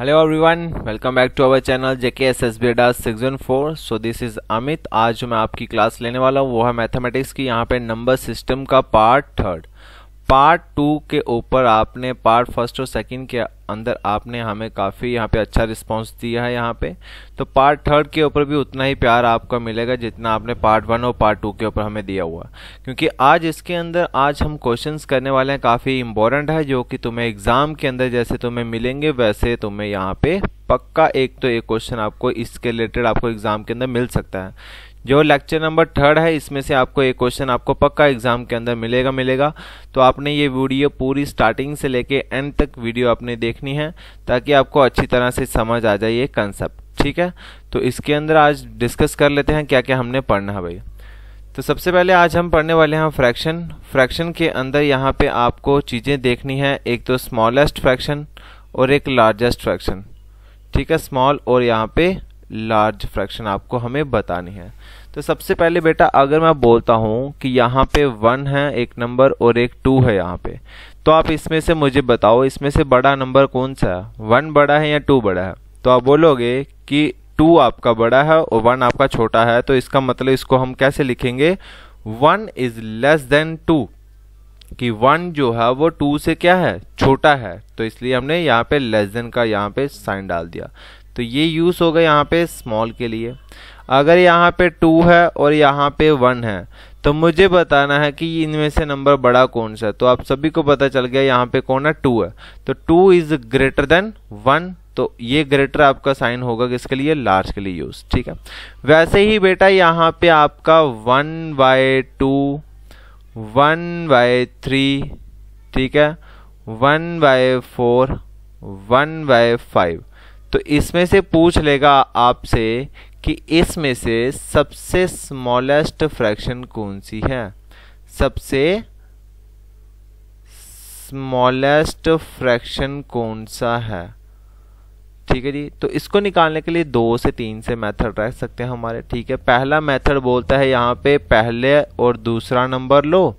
hello everyone welcome back to our channel JK S S B एडा six one four so this is Amit आज जो मैं आपकी class लेने वाला हूँ वो है मैथमेटिक्स की यहाँ पे नंबर सिस्टम का पार्ट थर्ड पार्ट टू के ऊपर आपने पार्ट फर्स्ट और सेकंड के अंदर आपने हमें काफ़ी यहाँ पे अच्छा रिस्पांस दिया है यहाँ पे तो पार्ट थर्ड के ऊपर भी उतना ही प्यार आपका मिलेगा जितना आपने पार्ट वन और पार्ट टू के ऊपर हमें दिया हुआ क्योंकि आज इसके अंदर आज हम क्वेश्चंस करने वाले हैं काफ़ी इंपॉर्टेंट है जो कि तुम्हें एग्ज़ाम के अंदर जैसे तुम्हें मिलेंगे वैसे तुम्हें यहाँ पर पक्का एक तो एक क्वेश्चन आपको इसके रिलेटेड आपको एग्ज़ाम के अंदर मिल सकता है जो लेक्चर नंबर थर्ड है इसमें से आपको ये क्वेश्चन आपको पक्का एग्जाम के अंदर मिलेगा मिलेगा तो आपने ये वीडियो पूरी स्टार्टिंग से लेके एंड तक वीडियो आपने देखनी है ताकि आपको अच्छी तरह से समझ आ जाए ये कंसेप्ट ठीक है तो इसके अंदर आज डिस्कस कर लेते हैं क्या क्या हमने पढ़ना है भाई तो सबसे पहले आज हम पढ़ने वाले हैं फ्रैक्शन फ्रैक्शन के अंदर यहाँ पे आपको चीज़ें देखनी है एक तो स्मॉलेस्ट फ्रैक्शन और एक लार्जेस्ट फ्रैक्शन ठीक है स्मॉल और यहाँ पे लार्ज फ्रैक्शन आपको हमें बतानी है तो सबसे पहले बेटा अगर मैं बोलता हूँ कि यहाँ पे वन है एक नंबर और एक टू है यहाँ पे तो आप इसमें से मुझे बताओ इसमें से बड़ा नंबर कौन सा है वन बड़ा है या टू बड़ा है तो आप बोलोगे कि टू आपका बड़ा है और वन आपका छोटा है तो इसका मतलब इसको हम कैसे लिखेंगे one is less than two कि वन जो है वो टू से क्या है छोटा है तो इसलिए हमने यहाँ पे लेस देन का यहाँ पे साइन डाल दिया तो ये यूज़ होगा यहाँ पे स्मॉल के लिए अगर यहाँ पे टू है और यहाँ पे वन है तो मुझे बताना है कि इनमें से नंबर बड़ा कौन सा है तो आप सभी को पता चल गया यहाँ पे कौन है टू है तो two is greater than one तो ये ग्रेटर आपका साइन होगा किसके लिए लार्ज के लिए यूज ठीक है वैसे ही बेटा यहाँ पे आपका one by two one by three ठीक है one by four one by five तो इसमें से पूछ लेगा आपसे कि इसमें से सबसे स्मॉलेस्ट फ्रैक्शन कौन सी है सबसे स्मॉलेस्ट फ्रैक्शन कौन सा है ठीक है जी तो इसको निकालने के लिए दो से तीन से मेथड रख सकते हैं हमारे ठीक है पहला मेथड बोलता है यहाँ पे पहले और दूसरा नंबर लो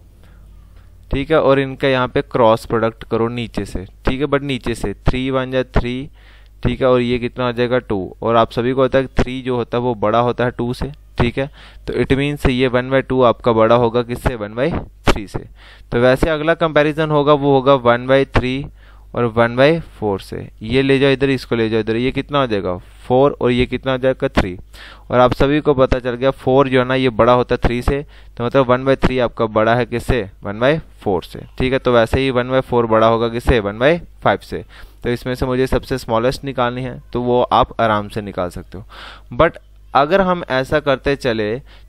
ठीक है और इनका यहाँ पे क्रॉस प्रोडक्ट करो नीचे से ठीक है बट नीचे से थ्री वन या थ्री ठीक है और ये कितना हो जाएगा टू और आप सभी को होता है थ्री जो होता है वो बड़ा होता है टू से ठीक है तो इट मीन्स ये वन बाई टू आपका बड़ा होगा किससे वन बाई थ्री से तो वैसे अगला कंपैरिजन होगा वो होगा वन बाई थ्री और वन बाई फोर से ये ले जाओ इधर इसको ले जाओ इधर ये कितना हो जाएगा फोर और ये कितना हो जाएगा थ्री और आप सभी को पता चल गया फोर जो है ना ये बड़ा होता है थ्री से तो मतलब वन बाई थ्री आपका बड़ा है किससे वन बाई फोर से ठीक है तो वैसे ही वन बाई फोर बड़ा होगा किससे वन बाई फाइव से तो इसमें से मुझे सबसे स्मॉलेस्ट निकालनी है तो वो आप आराम से निकाल सकते हो बट अगर हम ऐसा करते चले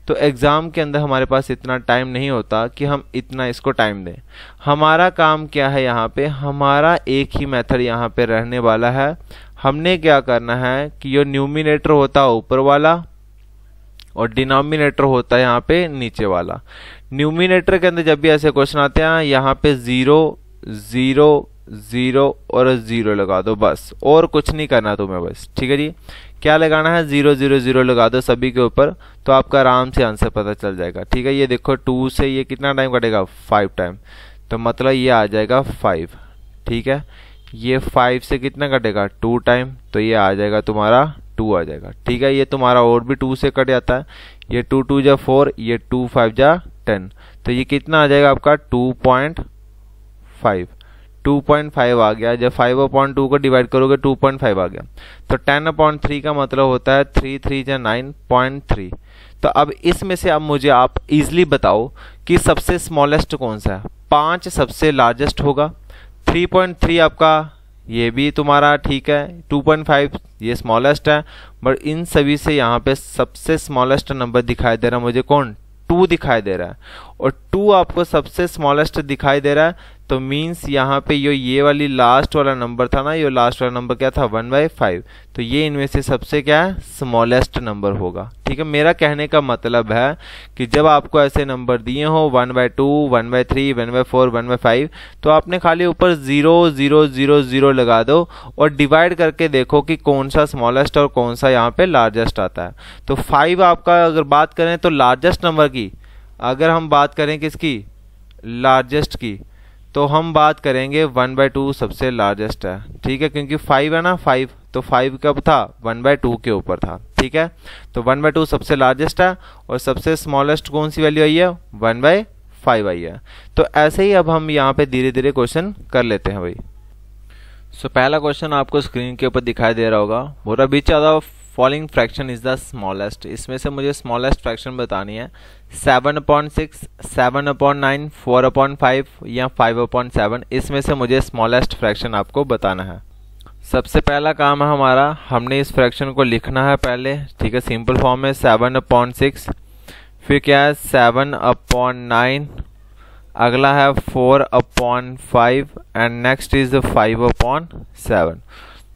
तो एग्ज़ाम के अंदर हमारे पास इतना टाइम नहीं होता कि हम इतना इसको टाइम दें हमारा काम क्या है यहाँ पे हमारा एक ही मेथड यहाँ पे रहने वाला है हमने क्या करना है कि जो न्यूमिनेटर होता है ऊपर वाला और डिनोमिनेटर होता है यहाँ पे नीचे वाला न्यूमिनेटर के अंदर जब भी ऐसे क्वेश्चन आते हैं यहाँ पे ज़ीरो ज़ीरो ज़ीरो और ज़ीरो लगा दो बस और कुछ नहीं करना तुम्हें बस ठीक है जी क्या लगाना है ज़ीरो ज़ीरो ज़ीरो लगा दो सभी के ऊपर तो आपका आराम से आंसर पता चल जाएगा ठीक है ये देखो टू से ये कितना टाइम कटेगा फाइव टाइम तो मतलब ये आ जाएगा फाइव ठीक है ये फाइव से कितना कटेगा टू टाइम तो ये आ जाएगा तुम्हारा टू आ जाएगा ठीक है ये तुम्हारा और भी टू से कट जाता है ये टू टू जा फोर ये टू फाइव जा टेन तो ये कितना आ जाएगा आपका टू पॉइंट फाइव 2.5 आ गया जब 5 अपॉन टू को डिवाइड करोगे 2.5 आ गया तो 10 अपॉन थ्री का मतलब होता है 3 थ्री या नाइन पॉइंट तो अब इसमें से अब मुझे आप इजीली बताओ कि सबसे स्मॉलेस्ट कौन सा है पाँच सबसे लार्जेस्ट होगा 3.3 आपका ये भी तुम्हारा ठीक है 2.5 ये स्मॉलेस्ट है बट इन सभी से यहाँ पे सबसे स्मॉलेस्ट नंबर दिखाई दे रहा है मुझे कौन टू दिखाई दे रहा है और टू आपको सबसे स्मॉलेस्ट दिखाई दे रहा है तो मीन्स यहाँ पे यो ये वाली लास्ट वाला नंबर था ना ये लास्ट वाला नंबर क्या था वन बाई फाइव तो ये इनमें से सबसे क्या है स्मॉलेस्ट नंबर होगा ठीक है मेरा कहने का मतलब है कि जब आपको ऐसे नंबर दिए हो one by two one by three one by four one by five तो आपने खाली ऊपर ज़ीरो ज़ीरो ज़ीरो ज़ीरो लगा दो और डिवाइड करके देखो कि कौन सा स्मॉलेस्ट और कौन सा यहाँ पे लार्जेस्ट आता है तो फाइव आपका अगर बात करें तो लार्जेस्ट नंबर की अगर हम बात करें किसकी लार्जेस्ट की तो हम बात करेंगे वन बाय टू सबसे लार्जेस्ट है ठीक है क्योंकि फाइव है ना फाइव तो फाइव कब था वन बाय टू के ऊपर था ठीक है तो वन बाय टू सबसे लार्जेस्ट है और सबसे स्मॉलेस्ट कौन सी वैल्यू आई है वन बाय फाइव आई है तो ऐसे ही अब हम यहाँ पे धीरे धीरे क्वेश्चन कर लेते हैं भाई सो so, पहला क्वेश्चन आपको स्क्रीन के ऊपर दिखाई दे रहा होगा बोरा बीच ज्यादा following fraction is the smallest इसमें से मुझे स्मॉलेस्ट फ्रैक्शन बतानी है seven upon six seven upon nine four upon five या फाइव अपॉइंट सेवन इसमें से मुझे स्मॉलेस्ट फ्रैक्शन आपको बताना है सबसे पहला काम है हमारा हमने इस फ्रैक्शन को लिखना है पहले ठीक है सिंपल फॉर्म में सेवन अपॉइंट सिक्स फिर क्या है सेवन अपॉइंट नाइन अगला है four upon five and next is five upon seven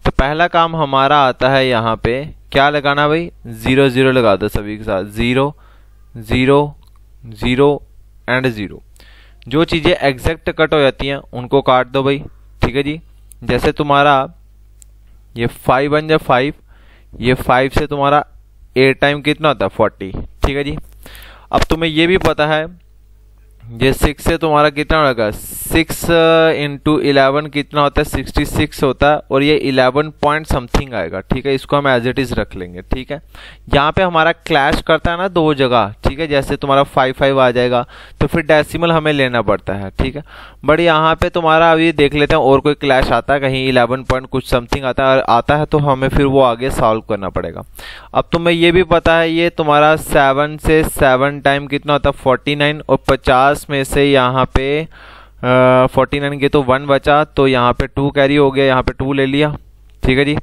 तो पहला काम हमारा आता है यहाँ पे क्या लगाना भाई ज़ीरो ज़ीरो लगा दो सभी के साथ zero zero zero and zero जो चीज़ें एग्जैक्ट कट हो जाती हैं उनको काट दो भाई ठीक है जी जैसे तुम्हारा ये फाइव वन या फाइव ये फाइव से तुम्हारा एट टाइम कितना होता है फोर्टी ठीक है जी अब तुम्हें ये भी पता है ये सिक्स से तुम्हारा कितना होगा सिक्स इंटू इलेवन कितना होता है सिक्सटी सिक्स होता है और ये इलेवन पॉइंट समथिंग आएगा ठीक है इसको हम एज इट इज़ रख लेंगे ठीक है यहाँ पे हमारा क्लैश करता है ना दो जगह ठीक है जैसे तुम्हारा फाइव फाइव आ जाएगा तो फिर डेसिमल हमें लेना पड़ता है ठीक है बट यहाँ पे तुम्हारा अभी देख लेते हैं और कोई क्लैश आता है कहीं इलेवन पॉइंट कुछ समथिंग आता है आता है तो हमें फिर वो आगे सॉल्व करना पड़ेगा अब तुम्हें ये भी पता है ये तुम्हारा सेवन से सेवन टाइम कितना होता है फोर्टी नाइन और पचास में से यहाँ पे फोर्टी नाइन के तो वन बचा तो यहाँ पे टू कैरी हो गया यहाँ पे टू ले लिया ठीक है जी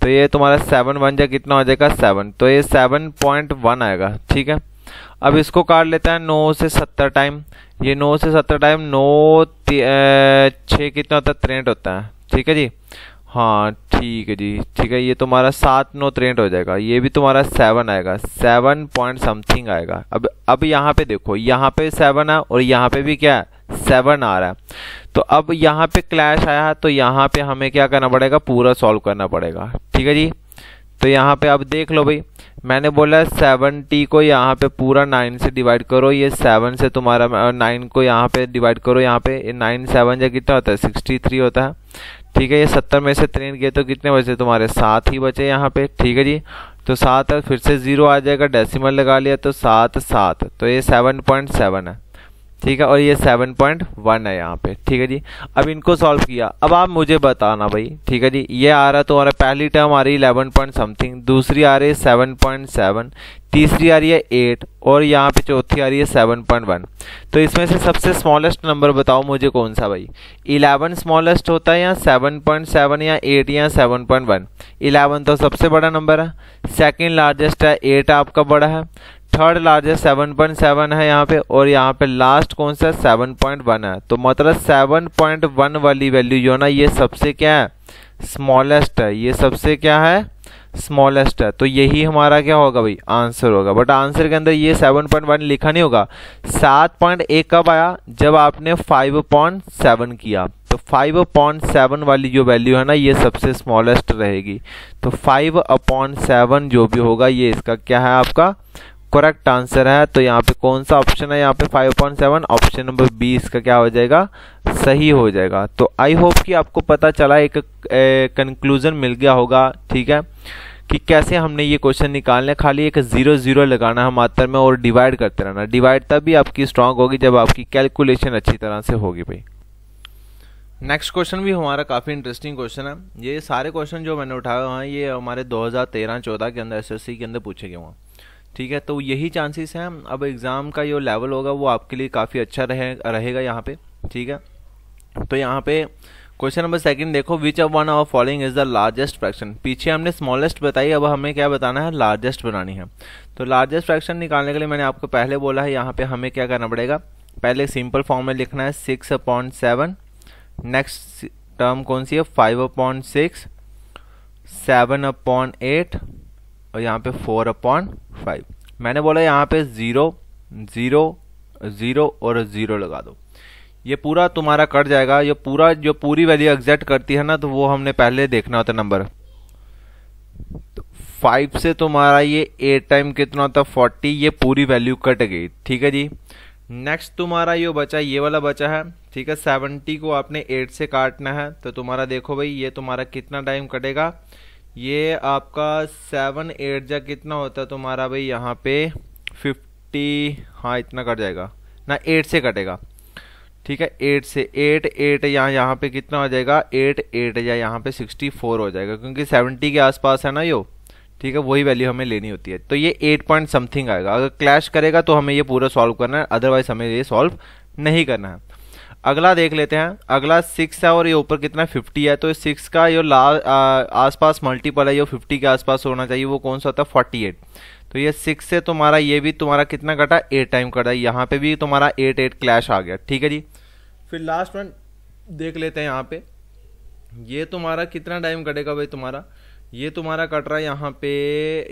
तो ये तुम्हारा सेवन वन जा कितना हो जाएगा सेवन तो ये सेवन पॉइंट वन आएगा ठीक है अब इसको काट लेता है नौ से सत्तर टाइम ये नौ से सत्तर टाइम नौ छः कितना होता है त्रेंट होता है ठीक है जी हाँ ठीक है जी ठीक है ये तुम्हारा सात नौ ट्रेंड हो जाएगा ये भी तुम्हारा सेवन आएगा सेवन पॉइंट समथिंग आएगा अब अब यहाँ पे देखो यहाँ पे सेवन है और यहाँ पे भी क्या है सेवन आ रहा है तो अब यहाँ पे क्लैश आया है तो यहाँ पे हमें क्या करना पड़ेगा पूरा सॉल्व करना पड़ेगा ठीक है जी तो यहाँ पे अब देख लो भाई मैंने बोला सेवन टी को यहाँ पे पूरा नाइन से डिवाइड करो ये सेवन से तुम्हारा नाइन को यहाँ पे डिवाइड करो यहाँ पे नाइन सेवन जो कितना होता है सिक्सटी थ्री होता है ठीक है ये सत्तर में से तीन गए तो कितने बचे तुम्हारे सात ही बचे यहाँ पे ठीक है जी तो सात फिर से ज़ीरो आ जाएगा डेसिमल लगा लिया तो सात सात तो ये सेवन पॉइंट सेवन है ठीक है और ये सेवन पॉइंट वन है यहाँ पे ठीक है जी अब इनको सॉल्व किया अब आप मुझे बताना भाई ठीक है जी ये आ रहा तो हमारा पहली टर्म आ रही है इलेवन पॉइंट समथिंग दूसरी आ रही है सेवन पॉइंट सेवन तीसरी आ रही है एट और यहाँ पे चौथी आ रही है सेवन पॉइंट वन तो इसमें से सबसे स्मॉलेस्ट नंबर बताओ मुझे कौन सा भाई इलेवन स्मॉलेस्ट होता है या सेवन पॉइंट सेवन या एट या सेवन पॉइंट वन इलेवन तो सबसे बड़ा नंबर है सेकेंड लार्जेस्ट है एट आपका बड़ा है third largest seven point seven है यहाँ पे और यहाँ पे लास्ट कौन सा सेवन पॉइंट वन है तो मतलब सेवन पॉइंट वन वाली वैल्यू जो है ना ये सबसे क्या है स्मॉलेस्ट है ये सबसे क्या है स्मॉलेस्ट है तो यही हमारा क्या होगा भाई आंसर होगा बट आंसर के अंदर ये 7.1 लिखा नहीं होगा 7.1 कब आया जब आपने 5.7 किया तो 5.7 वाली जो वैल्यू है ना ये सबसे स्मॉलेस्ट रहेगी तो सेवन जो भी होगा ये इसका क्या है आपका करेक्ट आंसर है तो यहाँ पे कौन सा ऑप्शन है यहाँ पे 5.7 ऑप्शन नंबर बी इसका क्या हो जाएगा सही हो जाएगा तो आई होप कि आपको पता चला एक कंक्लूजन मिल गया होगा ठीक है कि कैसे हमने ये क्वेश्चन निकालने खाली एक जीरो जीरो लगाना है मात्र में और डिवाइड करते रहना डिवाइड तब भी आपकी स्ट्रांग होगी जब आपकी कैलकुलेशन अच्छी तरह से होगी भाई नेक्स्ट क्वेश्चन भी हमारा काफ़ी इंटरेस्टिंग क्वेश्चन है ये सारे क्वेश्चन जो मैंने उठाए हुए हैं ये हमारे 2013-14 के अंदर एसएससी के अंदर पूछे गए हुए हैं ठीक है तो यही चांसेस हैं अब एग्ज़ाम का जो लेवल होगा वो आपके लिए काफ़ी अच्छा रहे रहेगा यहाँ पे ठीक है तो यहाँ पे क्वेश्चन नंबर सेकंड देखो which of one of following is the largest fraction पीछे हमने स्मॉलेस्ट बताई अब हमें क्या बताना है लार्जेस्ट बनानी है तो लार्जेस्ट फ्रैक्शन निकालने के लिए मैंने आपको पहले बोला है यहाँ पे हमें क्या करना पड़ेगा पहले सिंपल फॉर्म में लिखना है six upon seven next term कौन सी है five upon six seven upon eight और यहाँ पे फोर अपॉन फाइव मैंने बोला यहाँ पे ज़ीरो ज़ीरो ज़ीरो और ज़ीरो लगा दो ये पूरा तुम्हारा कट जाएगा ये पूरा जो पूरी वैल्यू एग्जैक्ट करती है ना तो वो हमने पहले देखना होता नंबर तो फाइव से तुम्हारा ये एट टाइम कितना होता फोर्टी ये पूरी वैल्यू कट गई ठीक है जी नेक्स्ट तुम्हारा ये बचा ये वाला बचा है ठीक है सेवेंटी को आपने एट से काटना है तो तुम्हारा देखो भाई ये तुम्हारा कितना टाइम कटेगा ये आपका सेवन एट जा कितना होता है तुम्हारा भाई यहाँ पे फिफ्टी हाँ इतना कट जाएगा ना एट से कटेगा ठीक है एट से एट एट यहाँ यहाँ पे कितना हो जाएगा एट एट या यहाँ पे सिक्सटी फोर हो जाएगा क्योंकि सेवेंटी के आसपास है ना यो ठीक है वही वैल्यू हमें लेनी होती है तो ये एट पॉइंट समथिंग आएगा अगर क्लैश करेगा तो हमें ये पूरा सॉल्व करना है अदरवाइज हमें ये सॉल्व नहीं करना है अगला देख लेते हैं अगला सिक्स है और ये ऊपर कितना फिफ्टी है तो सिक्स का ये ला आसपास मल्टीपल है ये फिफ्टी के आसपास होना चाहिए वो कौन सा होता है फोर्टी एट तो ये सिक्स से तुम्हारा ये भी तुम्हारा कितना कटा एट टाइम कटा यहाँ पे भी तुम्हारा एट एट क्लैश आ गया ठीक है जी फिर लास्ट वन देख लेते हैं यहाँ पे ये तुम्हारा कितना टाइम कटेगा भाई तुम्हारा ये तुम्हारा कट रहा है यहाँ पे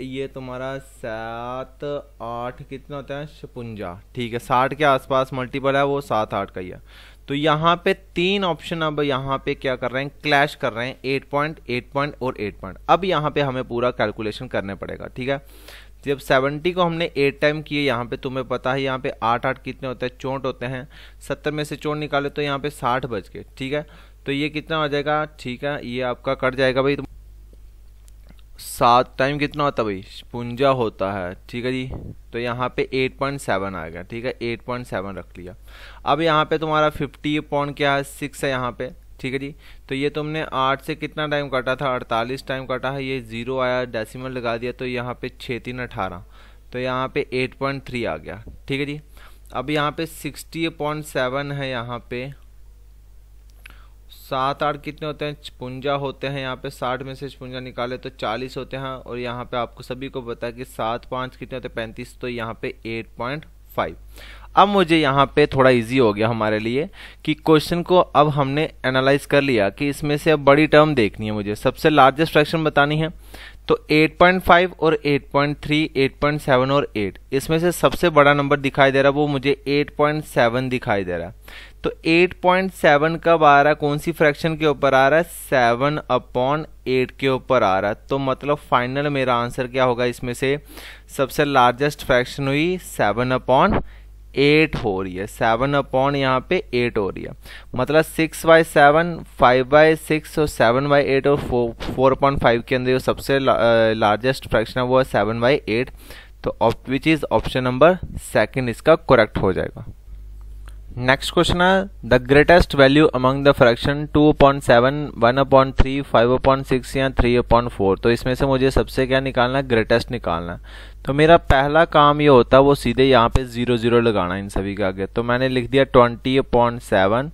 ये तुम्हारा सात आठ कितना होता है छपुंजा ठीक है साठ के आसपास मल्टीपल है वो सात आठ का ही है तो यहाँ पे तीन ऑप्शन अब यहाँ पे क्या कर रहे हैं क्लैश कर रहे हैं एट पॉइंट एट पॉइंट और एट पॉइंट अब यहाँ पे हमें पूरा कैलकुलेशन करने पड़ेगा ठीक है जब 70 को हमने एट टाइम किए यहाँ पे तुम्हें पता है यहाँ पे आठ आठ कितने होते हैं चोट होते हैं 70 में से चोट निकाले तो यहाँ पे 60 बच गए ठीक है तो ये कितना हो जाएगा ठीक है ये आपका कट जाएगा भाई सात टाइम कितना होता है भाई पुंजा होता है ठीक है जी तो यहाँ पे 8.7 आ गया ठीक है 8.7 रख लिया अब यहाँ पे तुम्हारा 50 पॉइंट क्या है सिक्स है यहाँ पे ठीक है जी तो ये तुमने आठ से कितना टाइम काटा था अड़तालीस टाइम काटा है ये ज़ीरो आया डेसिमल लगा दिया तो यहाँ पे छः तीन अठारह तो यहाँ पे 8.3 आ गया ठीक है जी अब यहाँ पे सिक्सटी पॉइंट सेवन है यहाँ पे सात आठ कितने होते हैं छपुंजा होते हैं यहाँ पे साठ में से छपुंजा निकाले तो चालीस होते हैं और यहाँ पे आपको सभी को पता है कि सात पाँच कितने होते हैं पैंतीस तो यहाँ पे एट पॉइंट फाइव अब मुझे यहाँ पे थोड़ा इजी हो गया हमारे लिए कि क्वेश्चन को अब हमने एनालाइज कर लिया कि इसमें से अब बड़ी टर्म देखनी है मुझे सबसे लार्जेस्ट फ्रैक्शन बतानी है तो 8.5 और 8.3, 8.7 और 8 इसमें से सबसे बड़ा नंबर दिखाई दे रहा है वो मुझे 8.7 दिखाई दे रहा है तो 8.7 कब आ रहा है कौन सी फ्रैक्शन के ऊपर आ रहा है सेवन अपॉन एट के ऊपर आ रहा है तो मतलब फाइनल मेरा आंसर क्या होगा इसमें से सबसे लार्जेस्ट फ्रैक्शन हुई सेवन अपॉन एट हो रही है सेवन अपॉन यहाँ पे एट हो रही है मतलब six by seven five by six और सेवन बाई एट और फोर पॉइंट फाइव के अंदर जो सबसे लार्जेस्ट फ्रैक्शन है वो है सेवन बाई एट तो which is option number second इसका करेक्ट हो जाएगा नेक्स्ट क्वेश्चन है the greatest value among the fraction two upon seven one upon three five upon six या थ्री अपॉइंट फोर तो इसमें से मुझे सबसे क्या निकालना है ग्रेटेस्ट निकालना तो मेरा पहला काम ये होता है वो सीधे यहाँ पे जीरो जीरो लगाना इन सभी के आगे तो मैंने लिख दिया twenty upon seven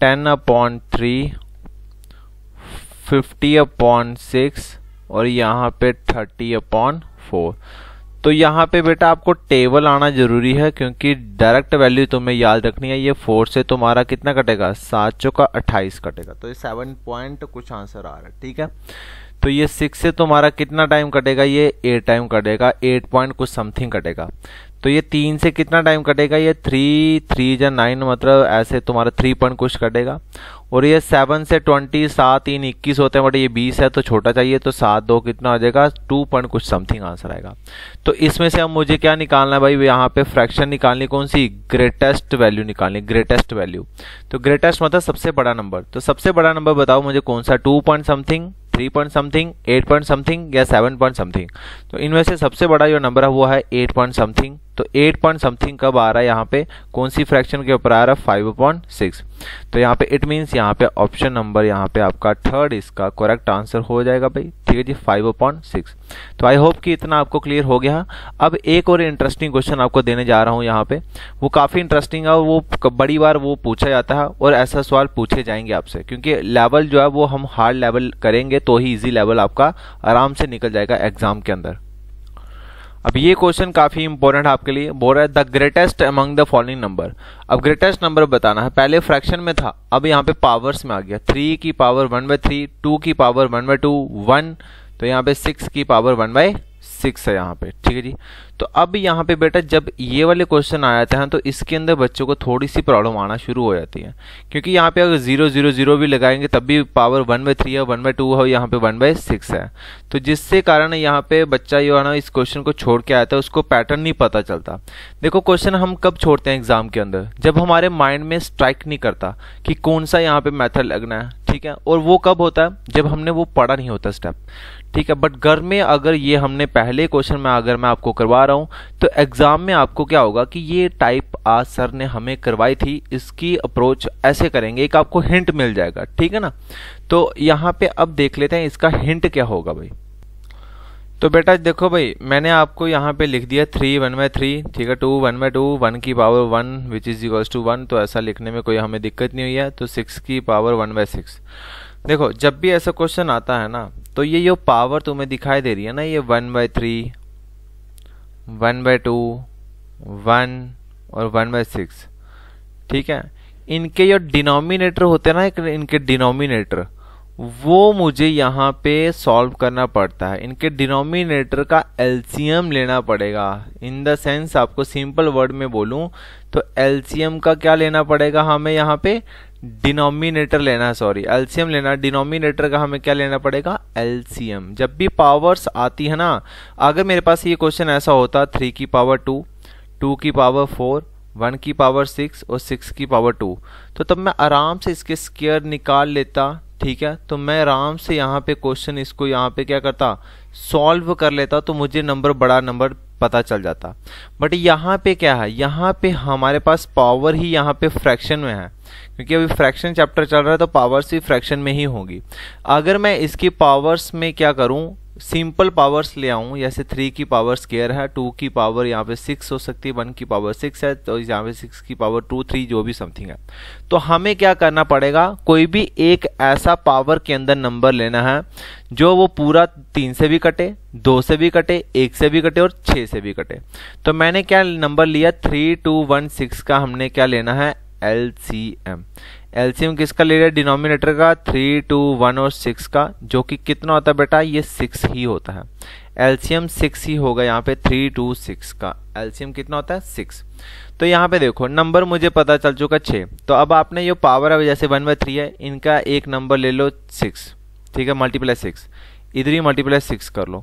ten upon three fifty upon six और यहाँ पे थर्टी अपॉइंट फोर तो यहाँ पे बेटा आपको टेबल आना जरूरी है क्योंकि डायरेक्ट वैल्यू तुम्हें याद रखनी है ये फोर से तुम्हारा कितना कटेगा सात सौ का अट्ठाईस कटेगा तो ये सेवन पॉइंट कुछ आंसर आ रहा है ठीक है तो ये सिक्स से तुम्हारा कितना टाइम कटेगा ये एट टाइम कटेगा एट पॉइंट कुछ समथिंग कटेगा तो ये तीन से कितना टाइम कटेगा ये थ्री थ्री या नाइन मतलब ऐसे तुम्हारा थ्री पॉइंट कुछ कटेगा और ये सेवन से ट्वेंटी सात इन इक्कीस होते हैं बट ये बीस है तो छोटा चाहिए तो सात दो कितना आ जाएगा टू पॉइंट कुछ समथिंग आंसर आएगा तो इसमें से अब मुझे क्या निकालना है भाई यहाँ पे फ्रैक्शन निकालनी कौन सी ग्रेटेस्ट वैल्यू निकालनी ग्रेटेस्ट वैल्यू तो ग्रेटेस्ट मतलब सबसे बड़ा नंबर तो सबसे बड़ा नंबर बताओ मुझे कौन सा two point something three point something eight point something या सेवन पॉइंट समथिंग तो इनमें से सबसे बड़ा जो नंबर है वो है एट पॉइंट समथिंग तो एट पॉइंट समथिंग कब आ रहा है यहाँ पे कौन सी फ्रैक्शन के ऊपर आ रहा है फाइव पॉइंट सिक्स तो यहाँ पे इट मीन्स यहाँ पे ऑप्शन नंबर यहाँ पे आपका थर्ड इसका करेक्ट आंसर हो जाएगा भाई ठीक है जी फाइव अपॉन सिक्स तो आई होप कि इतना आपको क्लियर हो गया अब एक और इंटरेस्टिंग क्वेश्चन आपको देने जा रहा हूँ यहाँ पे वो काफ़ी इंटरेस्टिंग है वो बड़ी बार वो पूछा जाता है और ऐसा सवाल पूछे जाएंगे आपसे क्योंकि लेवल जो है वो हम हार्ड लेवल करेंगे तो ही ईजी लेवल आपका आराम से निकल जाएगा एग्जाम के अंदर अब ये क्वेश्चन काफी इंपॉर्टेंट आपके लिए बोल रहा है the greatest among the following number अब ग्रेटेस्ट नंबर बताना है पहले फ्रैक्शन में था अब यहाँ पे पावर्स में आ गया थ्री की power one by three two की power one by two one तो यहाँ पे सिक्स की पावर वन बाय सिक्स है यहाँ पे ठीक है जी तो अब यहाँ पे बेटा जब ये वाले क्वेश्चन आ जाते हैं तो इसके अंदर बच्चों को थोड़ी सी प्रॉब्लम आना शुरू हो जाती है क्योंकि यहाँ पे अगर जीरो जीरो जीरो भी लगाएंगे तब भी पावर वन बाई थ्री है वन बाई टू है यहाँ पे वन बाई सिक्स है तो जिससे कारण यहाँ पे बच्चा जो है ना इस क्वेश्चन को छोड़ के आया था उसको पैटर्न नहीं पता चलता देखो क्वेश्चन हम कब छोड़ते हैं एग्जाम के अंदर जब हमारे माइंड में स्ट्राइक नहीं करता कि कौन सा यहाँ पे मैथड लगना है ठीक है और वो कब होता है जब हमने वो पढ़ा नहीं होता स्टेप ठीक है बट घर में अगर ये हमने पहले क्वेश्चन में अगर मैं आपको करवा रहा हूँ तो एग्ज़ाम में आपको क्या होगा कि ये टाइप आज सर ने हमें करवाई थी इसकी अप्रोच ऐसे करेंगे एक आपको हिंट मिल जाएगा ठीक है ना तो यहाँ पे अब देख लेते हैं इसका हिंट क्या होगा भाई तो बेटा देखो भाई मैंने आपको यहाँ पे लिख दिया थ्री वन बाय थ्री ठीक है two one by two one की power one which is equals to one तो ऐसा लिखने में कोई हमें दिक्कत नहीं हुई है तो सिक्स की पावर वन बाय सिक्स देखो जब भी ऐसा क्वेश्चन आता है ना तो ये जो पावर तुम्हें दिखाई दे रही है ना ये one by three one by two one और वन बाय सिक्स ठीक है इनके जो डिनोमिनेटर होते हैं ना इनके डिनोमिनेटर वो मुझे यहाँ पे सॉल्व करना पड़ता है इनके डिनोमिनेटर का एल्सीयम लेना पड़ेगा इन द सेंस आपको सिंपल वर्ड में बोलूँ तो एल्सीयम का क्या लेना पड़ेगा हमें यहाँ पे डिनोमिनेटर लेना है सॉरी एल्सियम लेना डिनोमिनेटर का हमें क्या लेना पड़ेगा एल्सियम जब भी पावर्स आती है ना अगर मेरे पास ये क्वेश्चन ऐसा होता थ्री की पावर टू टू की पावर फोर वन की पावर सिक्स और सिक्स की पावर टू तो तब मैं आराम से इसके स्केयर निकाल लेता ठीक है तो मैं आराम से यहाँ पे क्वेश्चन इसको यहाँ पे क्या करता सॉल्व कर लेता तो मुझे नंबर बड़ा नंबर पता चल जाता बट यहाँ पे क्या है यहाँ पे हमारे पास पावर ही यहाँ पे फ्रैक्शन में है क्योंकि अभी फ्रैक्शन चैप्टर चल रहा है तो पावर्स भी फ्रैक्शन में ही होगी अगर मैं इसकी पावर्स में क्या करूँ सिंपल पावर्स ले आऊँ जैसे थ्री की पावर स्केयर है टू की पावर यहाँ पे सिक्स हो सकती है वन की पावर सिक्स है तो यहाँ पे सिक्स की पावर टू थ्री जो भी समथिंग है तो हमें क्या करना पड़ेगा कोई भी एक ऐसा पावर के अंदर नंबर लेना है जो वो पूरा तीन से भी कटे दो से भी कटे एक से भी कटे और छः से भी कटे तो मैंने क्या नंबर लिया थ्री टू वन सिक्स का हमने क्या लेना है L C M L C M किसका ले रहा है डिनोमिनेटर का थ्री टू वन और सिक्स का जो कि कितना होता है बेटा ये सिक्स ही होता है एल सी एम सिक्स ही होगा यहाँ पे थ्री टू सिक्स का एल सी एम कितना होता है सिक्स तो यहाँ पे देखो नंबर मुझे पता चल चुका छः तो अब आपने जो पावर है जैसे वन बाई थ्री है इनका एक नंबर ले लो सिक्स ठीक है मल्टीप्लाई सिक्स इधर ही मल्टीप्लाई सिक्स कर लो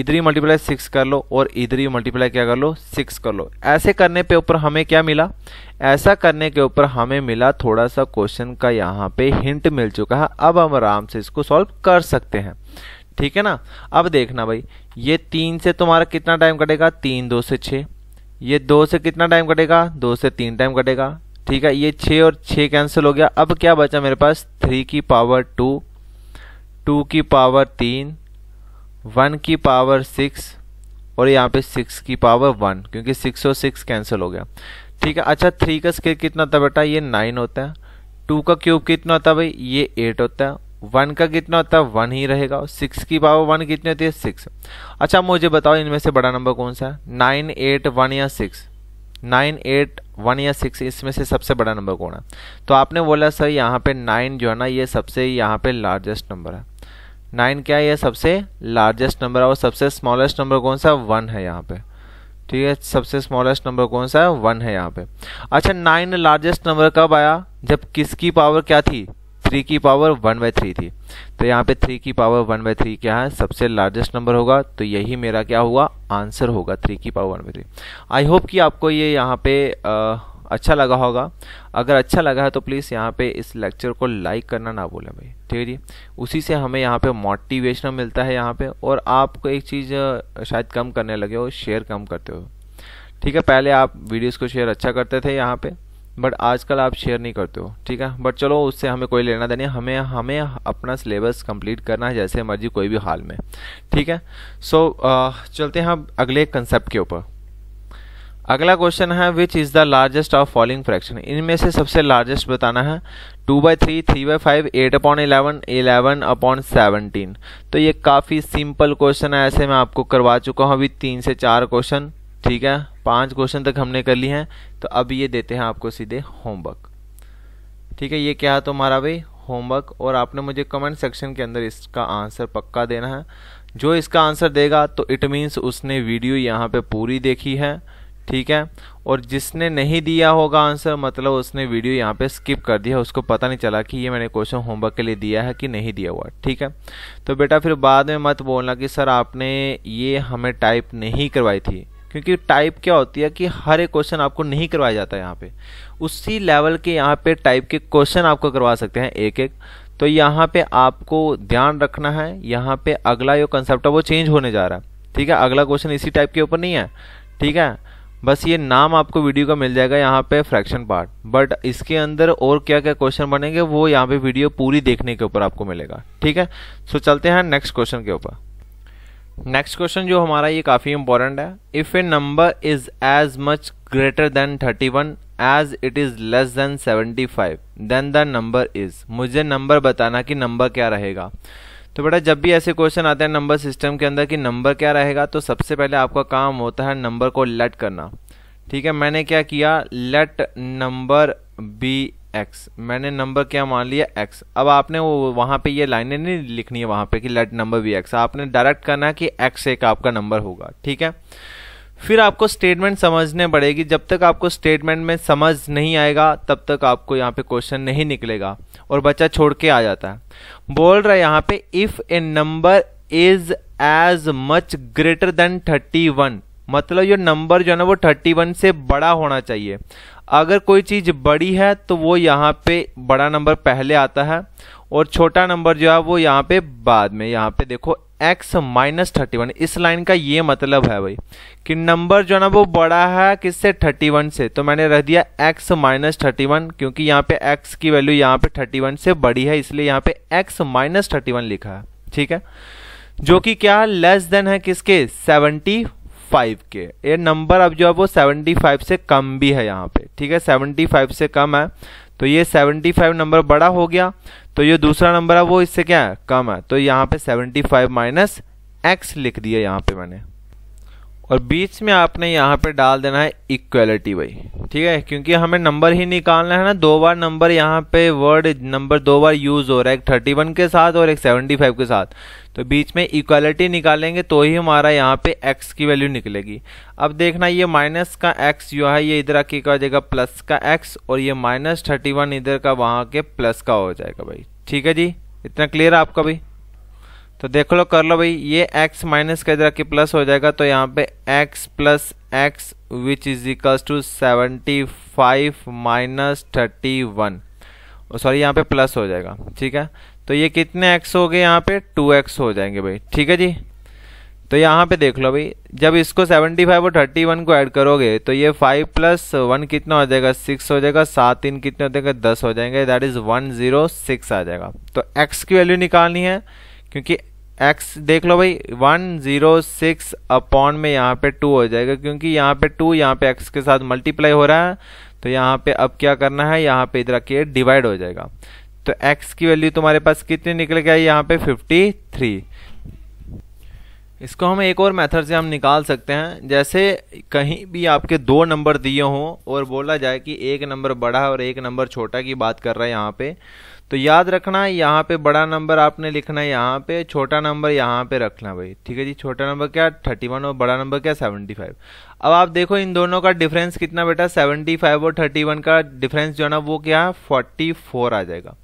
इधर ही मल्टीप्लाई सिक्स कर लो और इधर ही मल्टीप्लाई क्या कर लो सिक्स कर लो ऐसे करने पे ऊपर हमें क्या मिला ऐसा करने के ऊपर हमें मिला थोड़ा सा क्वेश्चन का यहाँ पे हिंट मिल चुका है अब हम आराम से इसको सॉल्व कर सकते हैं ठीक है ना अब देखना भाई ये तीन से तुम्हारा कितना टाइम कटेगा तीन दो से छः ये दो से कितना टाइम कटेगा दो से तीन टाइम कटेगा ठीक है ये छः और छः कैंसिल हो गया अब क्या बचा मेरे पास थ्री की पावर टू टू की पावर तीन वन की पावर सिक्स और यहाँ पे सिक्स की पावर वन क्योंकि सिक्स और सिक्स कैंसिल हो गया ठीक है अच्छा थ्री का स्केयर कितना होता है बेटा ये नाइन होता है टू का क्यूब कितना होता है भाई ये एट होता है वन का कितना होता है वन ही रहेगा और सिक्स की पावर वन कितनी होती है सिक्स अच्छा मुझे बताओ इनमें से बड़ा नंबर कौन सा है नाइन एट वन या सिक्स नाइन एट वन या सिक्स इसमें से सबसे बड़ा नंबर कौन है तो आपने बोला सर यहाँ पे नाइन जो है ना ये सबसे यहाँ पे लार्जेस्ट नंबर है नाइन क्या है यह सबसे लार्जेस्ट नंबर है और सबसे स्मॉलेस्ट नंबर कौन सा वन है यहाँ पे ठीक है सबसे स्मॉलेस्ट नंबर कौन सा है वन है यहाँ पे अच्छा नाइन लार्जेस्ट नंबर कब आया जब किसकी पावर क्या थी थ्री की पावर वन बाई थ्री थी तो यहाँ पे थ्री की पावर वन बाई थ्री क्या है सबसे लार्जेस्ट नंबर होगा तो यही मेरा क्या हुआ आंसर होगा थ्री की power one by three I hope कि आपको ये यहाँ पे आ, अच्छा लगा होगा अगर अच्छा लगा है तो प्लीज़ यहाँ पे इस लेक्चर को लाइक करना ना भूलें भाई ठीक है जी उसी से हमें यहाँ पे मोटिवेशन मिलता है यहाँ पे और आपको एक चीज़ शायद कम करने लगे हो शेयर कम करते हो ठीक है पहले आप वीडियोज को शेयर अच्छा करते थे यहाँ पे बट आजकल आप शेयर नहीं करते हो ठीक है बट चलो उससे हमें कोई लेना देना हमें हमें अपना सिलेबस कंप्लीट करना है जैसे मर्जी कोई भी हाल में ठीक है सो so, चलते हैं हम अगले कंसेप्ट के ऊपर अगला क्वेश्चन है which is the largest of following fraction इनमें से सबसे लार्जेस्ट बताना है two by three three by five eight upon eleven eleven upon seventeen तो ये काफ़ी सिंपल क्वेश्चन है ऐसे मैं आपको करवा चुका हूँ अभी तीन से चार क्वेश्चन ठीक है पांच क्वेश्चन तक हमने कर लिए हैं तो अब ये देते हैं आपको सीधे होमवर्क ठीक है ये क्या है तुम्हारा भाई होमवर्क और आपने मुझे कमेंट सेक्शन के अंदर इसका आंसर पक्का देना है जो इसका आंसर देगा तो इट मीन्स उसने वीडियो यहाँ पे पूरी देखी है ठीक है और जिसने नहीं दिया होगा आंसर मतलब उसने वीडियो यहाँ पे स्किप कर दिया उसको पता नहीं चला कि ये मैंने क्वेश्चन होमवर्क के लिए दिया है कि नहीं दिया हुआ ठीक है तो बेटा फिर बाद में मत बोलना कि सर आपने ये हमें टाइप नहीं करवाई थी क्योंकि टाइप क्या होती है कि हर एक क्वेश्चन आपको नहीं करवाया जाता यहाँ पे उसी लेवल के यहाँ पे टाइप के क्वेश्चन आपको करवा सकते हैं एक एक तो यहाँ पे आपको ध्यान रखना है यहाँ पे अगला जो कंसेप्ट है वो चेंज होने जा रहा है ठीक है अगला क्वेश्चन इसी टाइप के ऊपर नहीं है ठीक है बस ये नाम आपको वीडियो का मिल जाएगा यहाँ पे फ्रैक्शन पार्ट बट इसके अंदर और क्या क्या क्वेश्चन बनेंगे वो यहाँ पे वीडियो पूरी देखने के ऊपर आपको मिलेगा ठीक है सो so, चलते हैं नेक्स्ट क्वेश्चन के ऊपर नेक्स्ट क्वेश्चन जो हमारा ये काफ़ी इंपॉर्टेंट है if a number is as much greater than one as it is less than five then the number is मुझे नंबर बताना कि नंबर क्या रहेगा तो बेटा जब भी ऐसे क्वेश्चन आते हैं नंबर सिस्टम के अंदर कि नंबर क्या रहेगा तो सबसे पहले आपका काम होता है नंबर को लेट करना ठीक है मैंने क्या किया लेट नंबर बी एक्स मैंने नंबर क्या मान लिया एक्स अब आपने वो वहाँ पे ये लाइनें नहीं लिखनी है वहाँ पे कि लेट नंबर बी एक्स आपने डायरेक्ट करना है कि एक्स एक आपका नंबर होगा ठीक है फिर आपको स्टेटमेंट समझने पड़ेगी जब तक आपको स्टेटमेंट में समझ नहीं आएगा तब तक आपको यहाँ पे क्वेश्चन नहीं निकलेगा और बच्चा छोड़ के आ जाता है बोल रहा है यहाँ पे if a number is as much greater than thirty one मतलब ये नंबर जो है ना वो थर्टी वन से बड़ा होना चाहिए अगर कोई चीज़ बड़ी है तो वो यहाँ पे बड़ा नंबर पहले आता है और छोटा नंबर जो है वो यहाँ पे बाद में यहाँ पे देखो एक्स माइनस थर्टी वन इस लाइन का ये मतलब है भाई कि नंबर जो है ना वो बड़ा है किससे थर्टी वन से तो मैंने रख दिया एक्स माइनस थर्टी वन क्योंकि यहाँ पे एक्स की वैल्यू यहाँ पे थर्टी वन से बड़ी है इसलिए यहाँ पे एक्स माइनस थर्टी वन लिखा है ठीक है जो कि क्या लेस देन है किसके सेवेंटी फाइव के ये नंबर अब जो है वो सेवेंटी फाइव से कम भी है यहाँ पे ठीक है सेवेंटी फाइव से कम है तो ये 75 नंबर बड़ा हो गया तो ये दूसरा नंबर है वो इससे क्या है कम है तो यहाँ पे 75 फाइव माइनस एक्स लिख दिया यहाँ पे मैंने और बीच में आपने यहाँ पे डाल देना है इक्वलिटी भाई ठीक है क्योंकि हमें नंबर ही निकालना है ना दो बार नंबर यहाँ पे वर्ड नंबर दो बार यूज हो रहा है एक थर्टी वन के साथ और एक सेवेंटी फाइव के साथ तो बीच में इक्वेलिटी निकालेंगे तो ही हमारा यहाँ पे एक्स की वैल्यू निकलेगी अब देखना ये माइनस का एक्स जो है ये इधर आके का जाएगा प्लस का एक्स और ये माइनस थर्टी वन इधर का वहाँ के प्लस का हो जाएगा भाई ठीक है जी इतना क्लियर है आपका भाई तो देख लो कर लो भाई ये x माइनस का इधर आके प्लस हो जाएगा तो यहाँ पे x plus x which is equal to seventy five minus thirty one sorry यहाँ पे प्लस हो जाएगा ठीक है तो ये कितने एक्स हो गए यहाँ पे टू एक्स हो जाएंगे भाई ठीक है जी तो यहाँ पे देख लो भाई जब इसको 75 और 31 को ऐड करोगे तो ये 5 प्लस वन कितना हो जाएगा 6 हो जाएगा सात तीन कितने हो जाएगा 10 हो जाएंगे दैट इज़ 106 आ जाएगा तो x की वैल्यू निकालनी है क्योंकि एक्स देख लो भाई वन जीरो सिक्स अपॉन में यहाँ पे टू हो जाएगा क्योंकि यहाँ पे टू यहाँ पे एक्स के साथ मल्टीप्लाई हो रहा है तो यहाँ पे अब क्या करना है यहाँ पे इधर के डिवाइड हो जाएगा तो एक्स की वैल्यू तुम्हारे पास कितनी निकल है यहाँ पे फिफ्टी थ्री इसको हम एक और मेथड से हम निकाल सकते हैं जैसे कहीं भी आपके दो नंबर दिए हों और बोला जाए कि एक नंबर बड़ा और एक नंबर छोटा की बात कर रहा है यहाँ पे तो याद रखना यहाँ पे बड़ा नंबर आपने लिखना है यहाँ पे छोटा नंबर यहाँ पे रखना भाई ठीक है जी छोटा नंबर क्या थर्टी वन और बड़ा नंबर क्या सेवेंटी फाइव अब आप देखो इन दोनों का डिफरेंस कितना बेटा सेवेंटी फाइव और थर्टी वन का डिफरेंस जो है ना वो क्या है फोर्टी फोर आ जाएगा